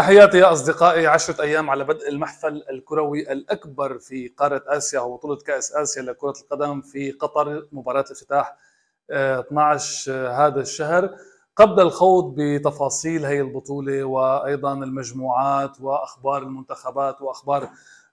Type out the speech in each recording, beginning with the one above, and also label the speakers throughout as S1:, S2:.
S1: تحياتي يا أصدقائي عشرة أيام على بدء المحفل الكروي الأكبر في قارة آسيا هو بطولة كأس آسيا لكرة القدم في قطر مباراة افتتاح 12 آه، آه، هذا الشهر قبل الخوض بتفاصيل هي البطولة وأيضا المجموعات وأخبار المنتخبات وأخبار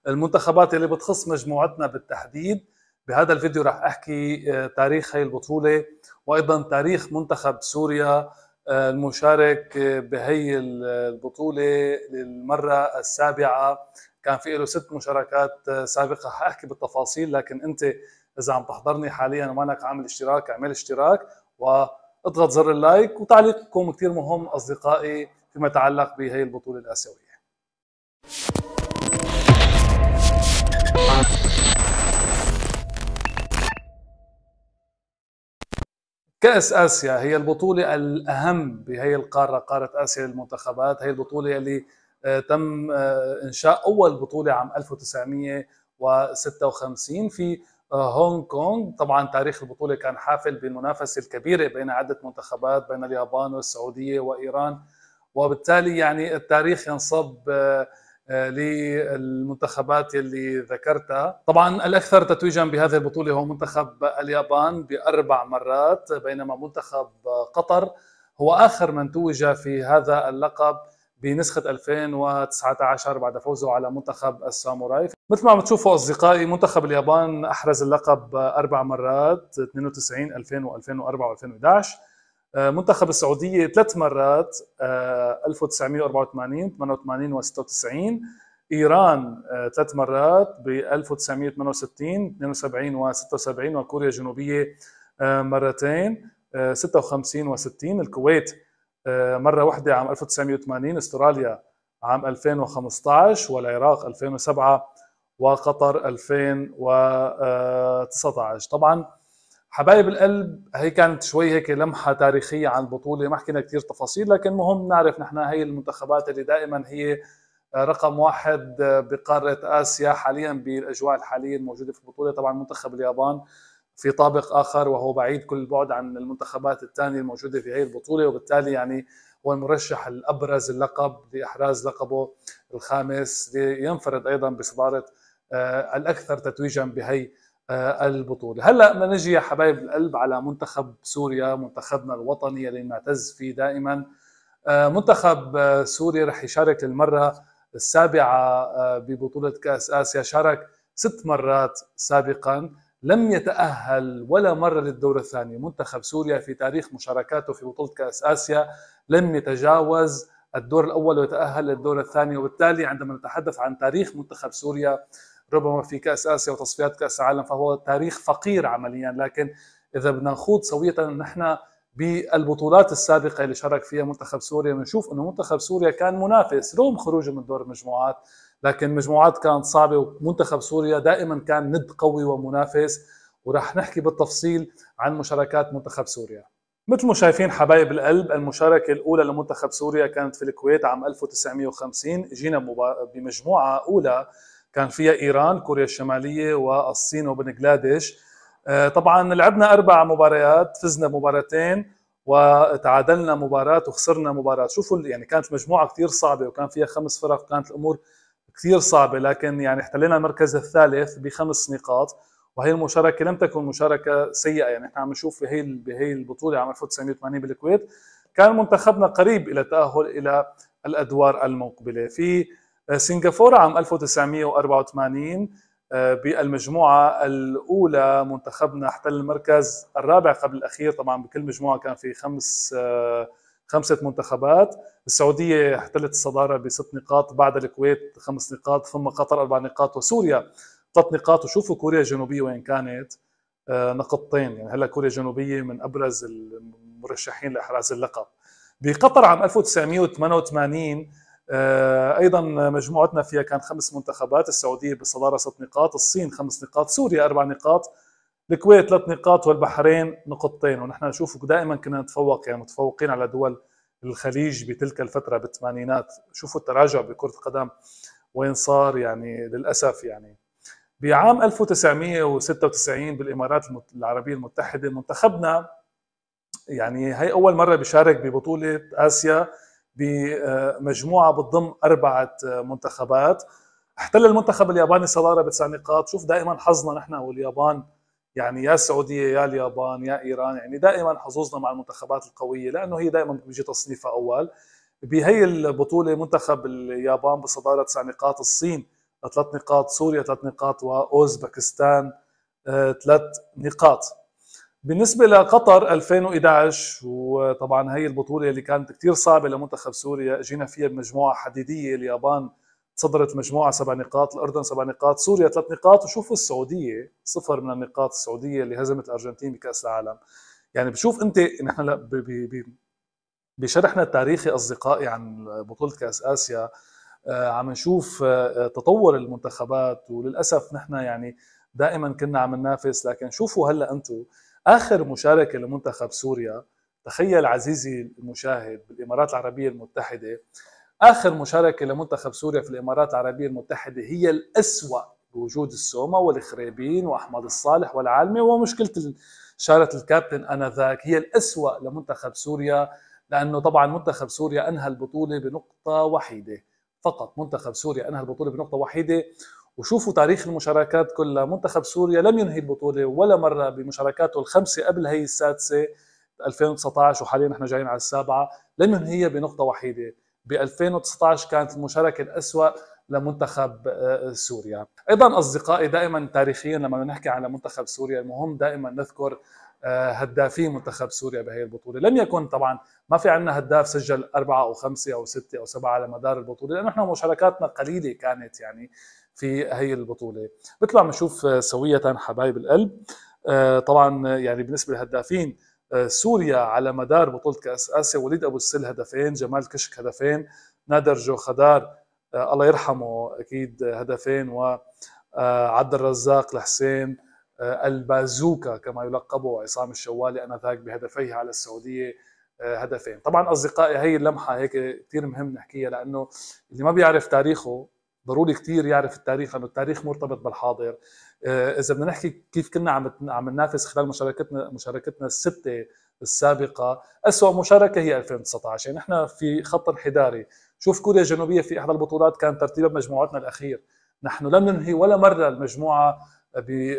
S1: المنتخبات اللي بتخص مجموعتنا بالتحديد بهذا الفيديو راح أحكي آه، تاريخ هي البطولة وأيضا تاريخ منتخب سوريا آه، المشارك بهي البطولة للمرة السابعة كان في له ست مشاركات آه، سابقة حأحكي بالتفاصيل لكن أنت إذا عم تحضرني حاليا ومانك عامل اشتراك اعمل اشتراك واضغط زر اللايك وتعليقكم كثير مهم أصدقائي فيما يتعلق بهي البطولة الآسيوية كأس آسيا هي البطولة الأهم بهي القارة قارة آسيا للمنتخبات هي البطولة اللي آه، تم آه، إنشاء أول بطولة عام 1956 في آه، هونغ كونغ طبعا تاريخ البطولة كان حافل بالمنافسة الكبيرة بين عدة منتخبات بين اليابان والسعودية وإيران وبالتالي يعني التاريخ ينصب للمنتخبات اللي ذكرتها طبعا الأكثر تتويجا بهذه البطولة هو منتخب اليابان بأربع مرات بينما منتخب قطر هو آخر من توج في هذا اللقب بنسخة 2019 بعد فوزه على منتخب الساموراي مثل ما عم أصدقائي منتخب اليابان أحرز اللقب أربع مرات 92 2000 و2004 و2011 آه، منتخب السعوديه ثلاث مرات 1984 88 و96 ايران آه، ثلاث مرات ب 1968 72 و76 وكوريا الجنوبيه آه، مرتين 56 و60 الكويت مره واحده عام 1980 استراليا عام 2015 والعراق 2007 وقطر 2019 طبعا حبايب القلب هي كانت شوي هيك لمحة تاريخية عن البطولة ما حكينا كثير تفاصيل لكن مهم نعرف نحن هي المنتخبات اللي دائما هي رقم واحد بقارة آسيا حاليا بالأجواء الحالية الموجودة في البطولة طبعا منتخب اليابان في طابق آخر وهو بعيد كل البعد عن المنتخبات الثانية الموجودة في هي البطولة وبالتالي يعني هو المرشح الأبرز اللقب لإحراز لقبه الخامس لينفرد أيضا بصدارة آه، الأكثر تتويجا بهي آه، البطوله هلا بدنا نجي يا حبايب القلب على منتخب سوريا منتخبنا الوطني اللي نعتز فيه دائما آه، منتخب آه، سوريا رح يشارك للمره السابعه ببطوله كاس اسيا شارك ست مرات سابقا لم يتأهل ولا مرة للدور الثاني منتخب سوريا في تاريخ مشاركاته في بطولة كأس آسيا لم يتجاوز الدور الأول ويتأهل للدور الثاني وبالتالي عندما نتحدث عن تاريخ منتخب سوريا ربما في كاس اسيا وتصفيات كاس العالم فهو تاريخ فقير عمليا لكن اذا بدنا نخوض سويه نحن بالبطولات السابقه اللي شارك فيها منتخب سوريا بنشوف انه منتخب سوريا كان منافس رغم خروجه من دور المجموعات لكن مجموعات كانت صعبه ومنتخب سوريا دائما كان ند قوي ومنافس وراح نحكي بالتفصيل عن مشاركات منتخب سوريا مثل ما شايفين حبايب القلب المشاركة الأولى لمنتخب سوريا كانت في الكويت عام 1950 جينا بمجموعة أولى كان فيها ايران كوريا الشماليه والصين وبنغلاديش آه، طبعا لعبنا اربع مباريات فزنا بمباراتين وتعادلنا مباراه وخسرنا مباراه شوفوا يعني كانت مجموعه كثير صعبه وكان فيها خمس فرق كانت الامور كثير صعبه لكن يعني احتلينا المركز الثالث بخمس نقاط وهي المشاركه لم تكن مشاركه سيئه يعني احنا عم نشوف بهي بهي البطوله عام 1980 بالكويت كان منتخبنا قريب الى التاهل الى الادوار المقبله في سنغافورة عام 1984 آه، بالمجموعة الأولى منتخبنا احتل المركز الرابع قبل الأخير طبعا بكل مجموعة كان في خمس آه، خمسة منتخبات السعودية احتلت الصدارة بست نقاط بعد الكويت خمس نقاط ثم قطر أربع نقاط وسوريا ثلاث نقاط وشوفوا كوريا الجنوبية وين كانت آه، نقطتين يعني هلا كوريا الجنوبية من أبرز المرشحين لإحراز اللقب بقطر عام 1988 آه، ايضا مجموعتنا فيها كان خمس منتخبات السعوديه بصداره ست نقاط الصين خمس نقاط سوريا اربع نقاط الكويت ثلاث نقاط والبحرين نقطتين ونحن نشوف دائما كنا نتفوق يعني متفوقين على دول الخليج بتلك الفتره بالثمانينات شوفوا التراجع بكره القدم وين صار يعني للاسف يعني بعام 1996 بالامارات العربيه المتحده منتخبنا يعني هي اول مره بيشارك ببطوله اسيا بمجموعه بتضم اربعه منتخبات احتل المنتخب الياباني صداره بتسع نقاط شوف دائما حظنا نحن واليابان يعني يا السعوديه يا اليابان يا ايران يعني دائما حظوظنا مع المنتخبات القويه لانه هي دائما بيجي تصنيفها اول بهي البطوله منتخب اليابان بصداره تسع نقاط الصين ثلاث نقاط سوريا ثلاث نقاط واوزبكستان آه، ثلاث نقاط بالنسبة لقطر 2011 وطبعا هي البطولة اللي كانت كثير صعبة لمنتخب سوريا اجينا فيها بمجموعة حديدية اليابان تصدرت المجموعة سبع نقاط الأردن سبع نقاط سوريا ثلاث نقاط وشوفوا السعودية صفر من النقاط السعودية اللي هزمت الأرجنتين بكأس العالم يعني بشوف أنت نحن إن بشرحنا التاريخي أصدقائي عن بطولة كأس آسيا آه، عم نشوف آه، آه، تطور المنتخبات وللأسف نحن يعني دائما كنا عم ننافس لكن شوفوا هلا أنتم اخر مشاركه لمنتخب سوريا تخيل عزيزي المشاهد بالامارات العربيه المتحده اخر مشاركه لمنتخب سوريا في الامارات العربيه المتحده هي الاسوا بوجود السوما والخريبين واحمد الصالح والعالمي ومشكله شارة الكابتن انذاك هي الاسوا لمنتخب سوريا لانه طبعا منتخب سوريا انهى البطوله بنقطه وحيده فقط منتخب سوريا انهى البطوله بنقطه وحيده وشوفوا تاريخ المشاركات كلها منتخب سوريا لم ينهي البطوله ولا مره بمشاركاته الخمسه قبل هي السادسه 2019 وحاليا نحن جايين على السابعه لم ينهيها بنقطه وحيده ب 2019 كانت المشاركه الاسوا لمنتخب آه، سوريا ايضا اصدقائي دائما تاريخيا لما نحكي على منتخب سوريا المهم دائما نذكر آه، هدافي منتخب سوريا بهي البطوله لم يكن طبعا ما في عندنا هداف سجل أربعة أو خمسة أو ستة أو سبعة على مدار البطولة لأنه نحن مشاركاتنا قليلة كانت يعني في هي البطوله بيطلع بنشوف آه، سويه حبايب القلب آه، طبعا آه، يعني بالنسبه للهدافين سوريا على مدار بطوله كاس اسيا وليد ابو السل هدفين جمال كشك هدفين نادر جو خدار الله يرحمه اكيد هدفين و عبد الرزاق الحسين البازوكا كما يلقبه عصام الشوالي انذاك بهدفيه على السعوديه هدفين طبعا اصدقائي هي اللمحه هيك كثير مهم نحكيها لانه اللي ما بيعرف تاريخه ضروري كثير يعرف التاريخ لانه التاريخ مرتبط بالحاضر آه، اذا بدنا نحكي كيف كنا عم عم ننافس خلال مشاركتنا مشاركتنا السته السابقه اسوا مشاركه هي 2019 يعني نحن في خط انحداري شوف كوريا الجنوبيه في احدى البطولات كان ترتيبها بمجموعتنا الاخير نحن لم ننهي ولا مره المجموعه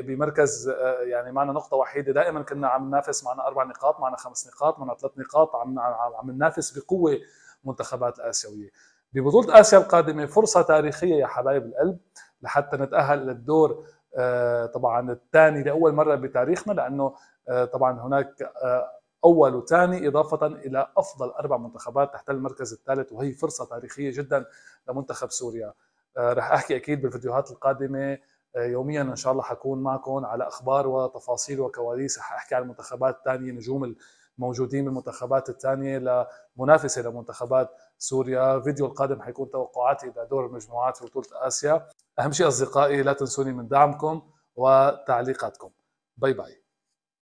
S1: بمركز آه، يعني معنا نقطه وحيده دائما كنا عم ننافس معنا اربع نقاط معنا خمس نقاط معنا ثلاث نقاط عم عم ننافس بقوه منتخبات الاسيويه ببطولة آسيا القادمة فرصة تاريخية يا حبايب القلب لحتى نتأهل للدور آه، طبعا الثاني لأول مرة بتاريخنا لأنه آه، طبعا هناك آه، أول وثاني إضافة إلى أفضل أربع منتخبات تحت المركز الثالث وهي فرصة تاريخية جدا لمنتخب سوريا رح أحكي أكيد بالفيديوهات القادمة يوميا ان شاء الله حكون معكم على اخبار وتفاصيل وكواليس رح احكي عن منتخبات ثانيه نجوم موجودين بالمنتخبات الثانيه لمنافسه لمنتخبات سوريا فيديو القادم حيكون توقعاتي لدور المجموعات في بطوله اسيا اهم شيء اصدقائي لا تنسوني من دعمكم وتعليقاتكم باي باي